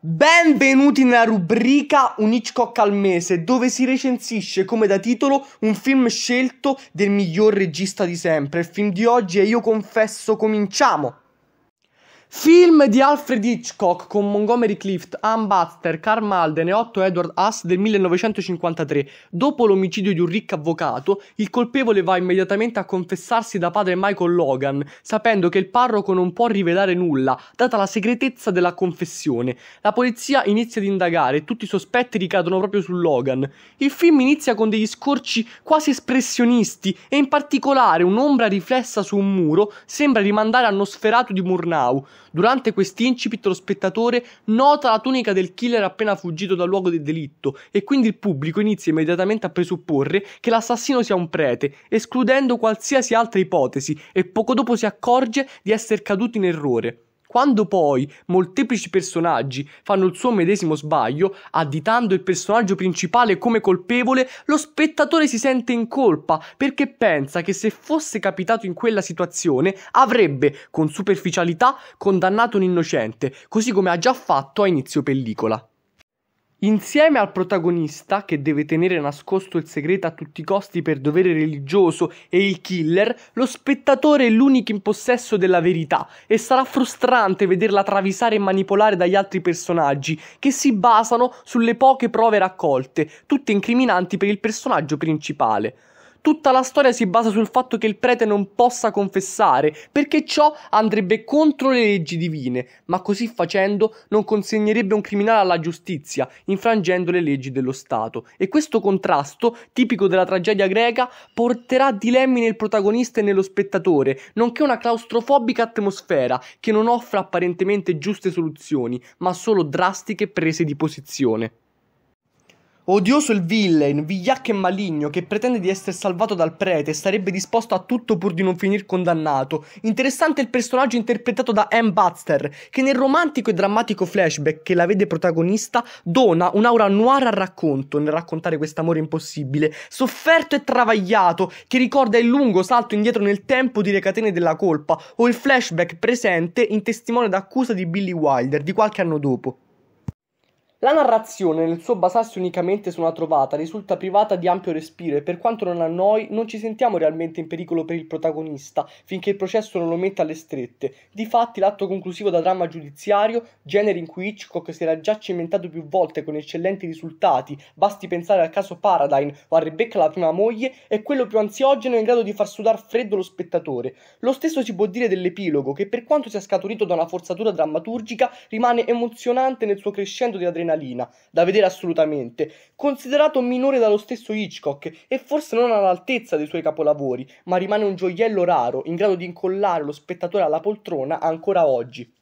Benvenuti nella rubrica Un Hitchcock al mese, dove si recensisce come da titolo un film scelto del miglior regista di sempre. Il film di oggi è Io confesso cominciamo. Film di Alfred Hitchcock con Montgomery Clift, Ann Baxter, Karl Malden e Otto Edward Haas del 1953. Dopo l'omicidio di un ricco avvocato, il colpevole va immediatamente a confessarsi da padre Michael Logan, sapendo che il parroco non può rivelare nulla, data la segretezza della confessione. La polizia inizia ad indagare e tutti i sospetti ricadono proprio su Logan. Il film inizia con degli scorci quasi espressionisti e in particolare un'ombra riflessa su un muro sembra rimandare a sferato di Murnau Durante quest'incipit lo spettatore nota la tunica del killer appena fuggito dal luogo del delitto e quindi il pubblico inizia immediatamente a presupporre che l'assassino sia un prete, escludendo qualsiasi altra ipotesi e poco dopo si accorge di essere caduto in errore. Quando poi molteplici personaggi fanno il suo medesimo sbaglio, additando il personaggio principale come colpevole, lo spettatore si sente in colpa perché pensa che se fosse capitato in quella situazione avrebbe, con superficialità, condannato un innocente, così come ha già fatto a inizio pellicola. Insieme al protagonista, che deve tenere nascosto il segreto a tutti i costi per dovere religioso, e il killer, lo spettatore è l'unico in possesso della verità e sarà frustrante vederla travisare e manipolare dagli altri personaggi, che si basano sulle poche prove raccolte, tutte incriminanti per il personaggio principale. Tutta la storia si basa sul fatto che il prete non possa confessare, perché ciò andrebbe contro le leggi divine, ma così facendo non consegnerebbe un criminale alla giustizia, infrangendo le leggi dello Stato. E questo contrasto, tipico della tragedia greca, porterà dilemmi nel protagonista e nello spettatore, nonché una claustrofobica atmosfera che non offre apparentemente giuste soluzioni, ma solo drastiche prese di posizione. Odioso il villain, vigliacco e maligno, che pretende di essere salvato dal prete e sarebbe disposto a tutto pur di non finir condannato. Interessante il personaggio interpretato da Anne Baxter, che nel romantico e drammatico flashback che la vede protagonista dona un'aura noir al racconto nel raccontare quest'amore impossibile, sofferto e travagliato, che ricorda il lungo salto indietro nel tempo di Le catene della colpa o il flashback presente in testimone d'accusa di Billy Wilder di qualche anno dopo. La narrazione, nel suo basarsi unicamente su una trovata, risulta privata di ampio respiro e per quanto non a noi, non ci sentiamo realmente in pericolo per il protagonista, finché il processo non lo mette alle strette. Difatti, l'atto conclusivo da dramma giudiziario, genere in cui Hitchcock si era già cimentato più volte con eccellenti risultati, basti pensare al caso Paradine o a Rebecca la prima moglie, è quello più ansiogeno e in grado di far sudar freddo lo spettatore. Lo stesso si può dire dell'epilogo, che per quanto sia scaturito da una forzatura drammaturgica, rimane emozionante nel suo crescendo di adrenalina adrenalina, da vedere assolutamente, considerato minore dallo stesso Hitchcock e forse non all'altezza dei suoi capolavori, ma rimane un gioiello raro in grado di incollare lo spettatore alla poltrona ancora oggi.